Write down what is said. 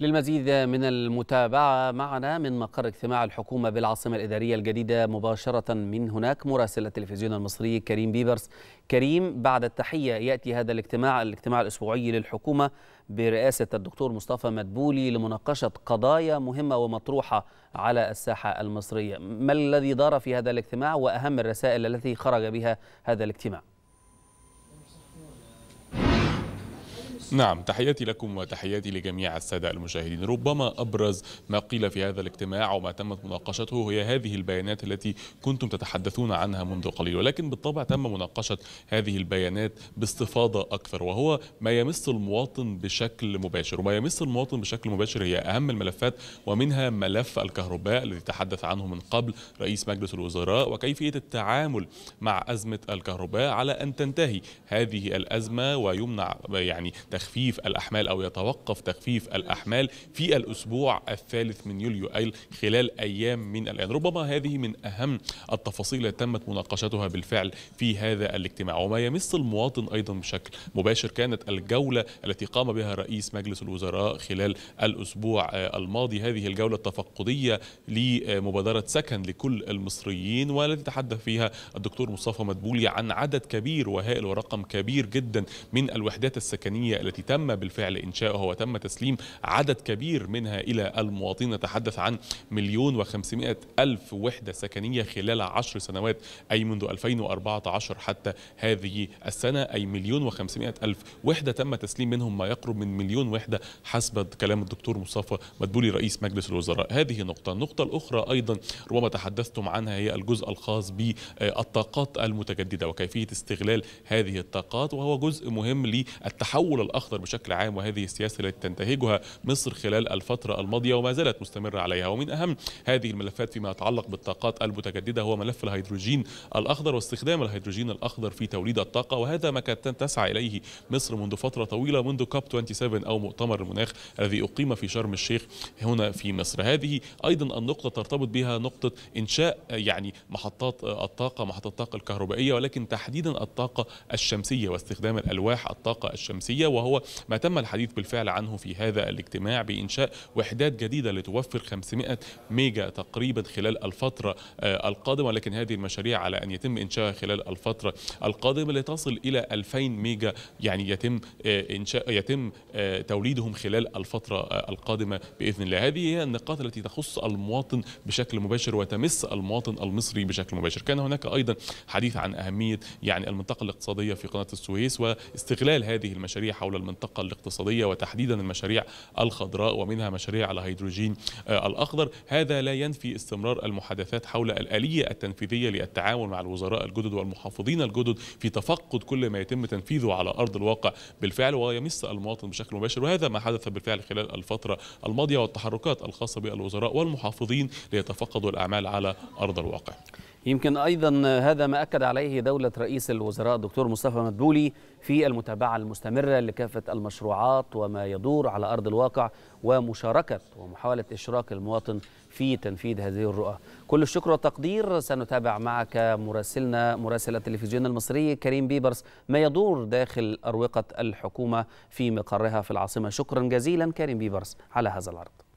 للمزيد من المتابعة معنا من مقر اجتماع الحكومة بالعاصمة الإدارية الجديدة مباشرة من هناك مراسل التلفزيون المصري كريم بيبرس كريم بعد التحية يأتي هذا الاجتماع الاجتماع الأسبوعي للحكومة برئاسة الدكتور مصطفى مدبولي لمناقشة قضايا مهمة ومطروحة على الساحة المصرية ما الذي دار في هذا الاجتماع وأهم الرسائل التي خرج بها هذا الاجتماع نعم تحياتي لكم وتحياتي لجميع السادة المشاهدين ربما أبرز ما قيل في هذا الاجتماع وما تمت مناقشته هي هذه البيانات التي كنتم تتحدثون عنها منذ قليل ولكن بالطبع تم مناقشة هذه البيانات باستفاضة أكثر وهو ما يمس المواطن بشكل مباشر وما يمس المواطن بشكل مباشر هي أهم الملفات ومنها ملف الكهرباء الذي تحدث عنه من قبل رئيس مجلس الوزراء وكيفية التعامل مع أزمة الكهرباء على أن تنتهي هذه الأزمة ويمنع يعني تخفيف الأحمال أو يتوقف تخفيف الأحمال في الأسبوع الثالث من يوليو أي خلال أيام من الآن ربما هذه من أهم التفاصيل التي تمت مناقشتها بالفعل في هذا الاجتماع وما يمس المواطن أيضا بشكل مباشر كانت الجولة التي قام بها رئيس مجلس الوزراء خلال الأسبوع الماضي هذه الجولة التفقدية لمبادرة سكن لكل المصريين والتي تحدث فيها الدكتور مصطفى مدبولي عن عدد كبير وهائل ورقم كبير جدا من الوحدات السكنية التي تم بالفعل إنشاؤها وتم تسليم عدد كبير منها إلى المواطنين نتحدث عن مليون وخمسمائة ألف وحدة سكنية خلال عشر سنوات أي منذ 2014 حتى هذه السنة أي مليون وخمسمائة ألف وحدة تم تسليم منهم ما يقرب من مليون وحدة حسب كلام الدكتور مصطفى مدبولي رئيس مجلس الوزراء هذه نقطة النقطة الأخرى أيضا ربما تحدثتم عنها هي الجزء الخاص بالطاقات المتجددة وكيفية استغلال هذه الطاقات وهو جزء مهم للتحول الأخر الأخضر بشكل عام وهذه السياسة التي تنتهجها مصر خلال الفترة الماضية وما زالت مستمرة عليها ومن أهم هذه الملفات فيما يتعلق بالطاقات المتجددة هو ملف الهيدروجين الأخضر واستخدام الهيدروجين الأخضر في توليد الطاقة وهذا ما كانت تسعى إليه مصر منذ فترة طويلة منذ كاب 27 أو مؤتمر المناخ الذي أقيم في شرم الشيخ هنا في مصر هذه أيضا النقطة ترتبط بها نقطة إنشاء يعني محطات الطاقة محطات الطاقة الكهربائية ولكن تحديدا الطاقة الشمسية واستخدام الألواح الطاقة الشمسية وهو وهو ما تم الحديث بالفعل عنه في هذا الاجتماع بإنشاء وحدات جديدة لتوفر 500 ميجا تقريبا خلال الفترة آه، القادمة ولكن هذه المشاريع على أن يتم إنشاءها خلال الفترة القادمة لتصل إلى 2000 ميجا يعني يتم آه، إنشاء يتم آه، توليدهم خلال الفترة القادمة بإذن الله هذه هي النقاط التي تخص المواطن بشكل مباشر وتمس المواطن المصري بشكل مباشر كان هناك أيضا حديث عن أهمية يعني المنطقة الاقتصادية في قناة السويس واستغلال هذه المشاريع حول حول المنطقة الاقتصادية وتحديدا المشاريع الخضراء ومنها مشاريع على هيدروجين آه، الأخضر هذا لا ينفي استمرار المحادثات حول الآلية التنفيذية للتعاون مع الوزراء الجدد والمحافظين الجدد في تفقد كل ما يتم تنفيذه على أرض الواقع بالفعل ويمس المواطن بشكل مباشر وهذا ما حدث بالفعل خلال الفترة الماضية والتحركات الخاصة بالوزراء والمحافظين ليتفقدوا الأعمال على أرض الواقع يمكن أيضا هذا ما أكد عليه دولة رئيس الوزراء الدكتور مصطفى مدبولي في المتابعة المستمرة لكافة المشروعات وما يدور على أرض الواقع ومشاركة ومحاولة إشراك المواطن في تنفيذ هذه الرؤى كل الشكر والتقدير سنتابع معك مراسلنا مراسل التلفزيون المصري كريم بيبرس ما يدور داخل أروقة الحكومة في مقرها في العاصمة شكرا جزيلا كريم بيبرس على هذا العرض